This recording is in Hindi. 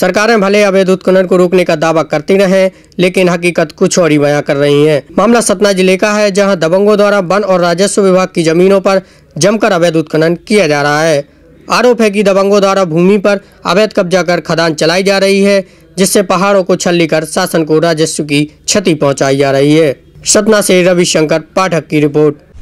सरकारें भले अवैध उत्खनन को रोकने का दावा करती रहे लेकिन हकीकत कुछ और ही बयां कर रही है मामला सतना जिले का है जहाँ दबंगों द्वारा वन और राजस्व विभाग की जमीनों पर जमकर अवैध उत्खनन किया जा रहा है आरोप है कि दबंगों द्वारा भूमि पर अवैध कब्जा कर खदान चलाई जा रही है जिससे पहाड़ों को छल्ली कर शासन को राजस्व की क्षति पहुंचाई जा रही है सतना से रविशंकर पाठक की रिपोर्ट